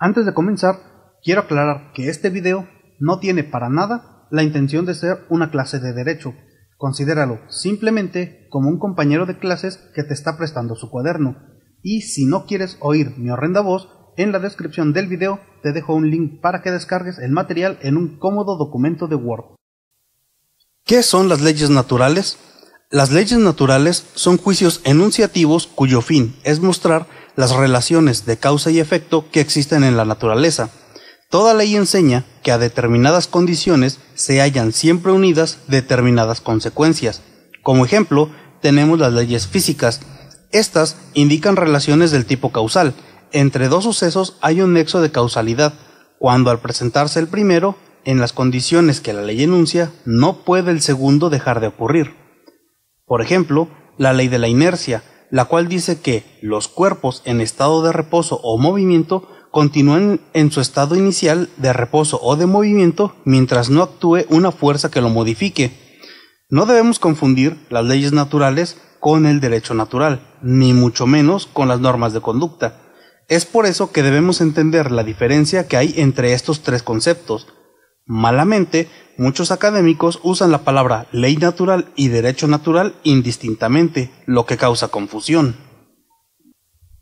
Antes de comenzar, quiero aclarar que este video no tiene para nada la intención de ser una clase de derecho. Considéralo simplemente como un compañero de clases que te está prestando su cuaderno. Y si no quieres oír mi horrenda voz, en la descripción del video te dejo un link para que descargues el material en un cómodo documento de Word. ¿Qué son las leyes naturales? Las leyes naturales son juicios enunciativos cuyo fin es mostrar las relaciones de causa y efecto que existen en la naturaleza. Toda ley enseña que a determinadas condiciones se hallan siempre unidas determinadas consecuencias. Como ejemplo, tenemos las leyes físicas. Estas indican relaciones del tipo causal. Entre dos sucesos hay un nexo de causalidad, cuando al presentarse el primero, en las condiciones que la ley enuncia, no puede el segundo dejar de ocurrir. Por ejemplo, la ley de la inercia la cual dice que los cuerpos en estado de reposo o movimiento continúan en su estado inicial de reposo o de movimiento mientras no actúe una fuerza que lo modifique. No debemos confundir las leyes naturales con el derecho natural, ni mucho menos con las normas de conducta. Es por eso que debemos entender la diferencia que hay entre estos tres conceptos, Malamente, muchos académicos usan la palabra ley natural y derecho natural indistintamente, lo que causa confusión.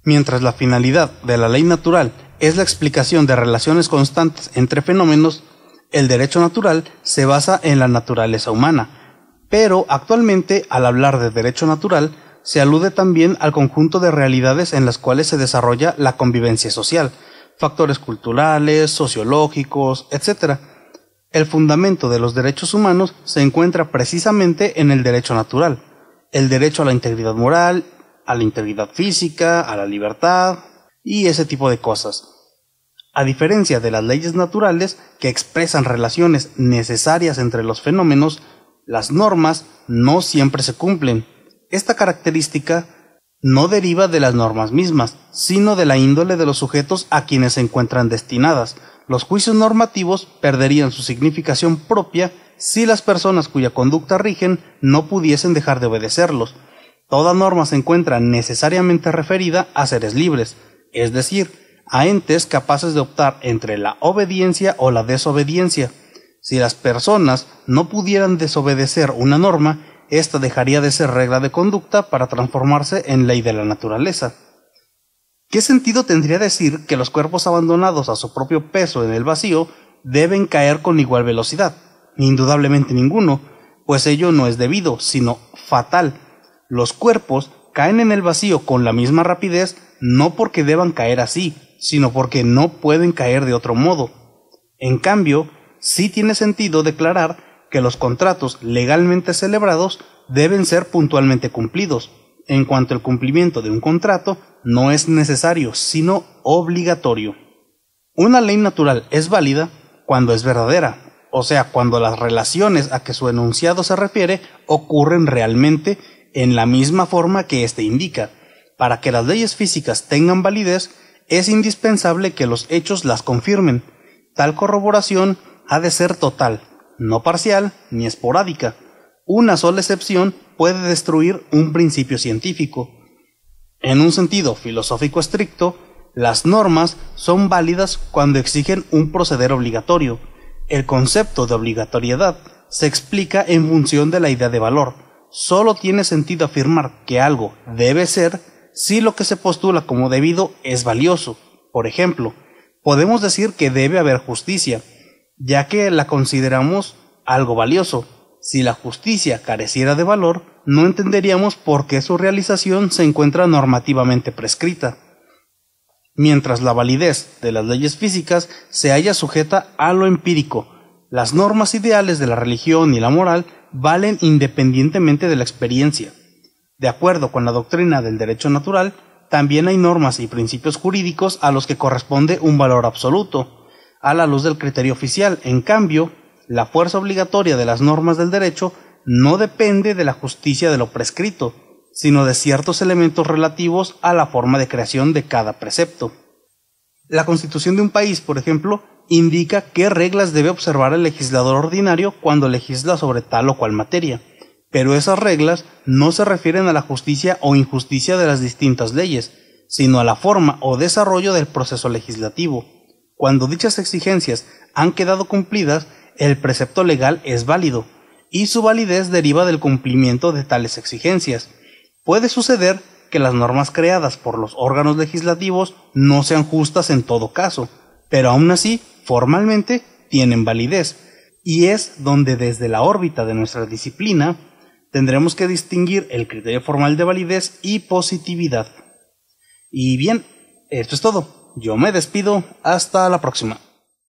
Mientras la finalidad de la ley natural es la explicación de relaciones constantes entre fenómenos, el derecho natural se basa en la naturaleza humana, pero actualmente al hablar de derecho natural se alude también al conjunto de realidades en las cuales se desarrolla la convivencia social, factores culturales, sociológicos, etc., el fundamento de los derechos humanos se encuentra precisamente en el derecho natural, el derecho a la integridad moral, a la integridad física, a la libertad y ese tipo de cosas. A diferencia de las leyes naturales, que expresan relaciones necesarias entre los fenómenos, las normas no siempre se cumplen. Esta característica no deriva de las normas mismas, sino de la índole de los sujetos a quienes se encuentran destinadas, los juicios normativos perderían su significación propia si las personas cuya conducta rigen no pudiesen dejar de obedecerlos. Toda norma se encuentra necesariamente referida a seres libres, es decir, a entes capaces de optar entre la obediencia o la desobediencia. Si las personas no pudieran desobedecer una norma, ésta dejaría de ser regla de conducta para transformarse en ley de la naturaleza. ¿Qué sentido tendría decir que los cuerpos abandonados a su propio peso en el vacío deben caer con igual velocidad? Indudablemente ninguno, pues ello no es debido, sino fatal. Los cuerpos caen en el vacío con la misma rapidez no porque deban caer así, sino porque no pueden caer de otro modo. En cambio, sí tiene sentido declarar que los contratos legalmente celebrados deben ser puntualmente cumplidos, en cuanto al cumplimiento de un contrato no es necesario, sino obligatorio. Una ley natural es válida cuando es verdadera, o sea, cuando las relaciones a que su enunciado se refiere ocurren realmente en la misma forma que éste indica. Para que las leyes físicas tengan validez, es indispensable que los hechos las confirmen. Tal corroboración ha de ser total, no parcial ni esporádica. Una sola excepción puede destruir un principio científico. En un sentido filosófico estricto, las normas son válidas cuando exigen un proceder obligatorio. El concepto de obligatoriedad se explica en función de la idea de valor. Solo tiene sentido afirmar que algo debe ser si lo que se postula como debido es valioso. Por ejemplo, podemos decir que debe haber justicia, ya que la consideramos algo valioso si la justicia careciera de valor, no entenderíamos por qué su realización se encuentra normativamente prescrita, mientras la validez de las leyes físicas se halla sujeta a lo empírico. Las normas ideales de la religión y la moral valen independientemente de la experiencia. De acuerdo con la doctrina del derecho natural, también hay normas y principios jurídicos a los que corresponde un valor absoluto. A la luz del criterio oficial, en cambio, la fuerza obligatoria de las normas del derecho no depende de la justicia de lo prescrito, sino de ciertos elementos relativos a la forma de creación de cada precepto. La constitución de un país, por ejemplo, indica qué reglas debe observar el legislador ordinario cuando legisla sobre tal o cual materia, pero esas reglas no se refieren a la justicia o injusticia de las distintas leyes, sino a la forma o desarrollo del proceso legislativo. Cuando dichas exigencias han quedado cumplidas, el precepto legal es válido, y su validez deriva del cumplimiento de tales exigencias. Puede suceder que las normas creadas por los órganos legislativos no sean justas en todo caso, pero aún así, formalmente, tienen validez, y es donde desde la órbita de nuestra disciplina tendremos que distinguir el criterio formal de validez y positividad. Y bien, esto es todo. Yo me despido. Hasta la próxima.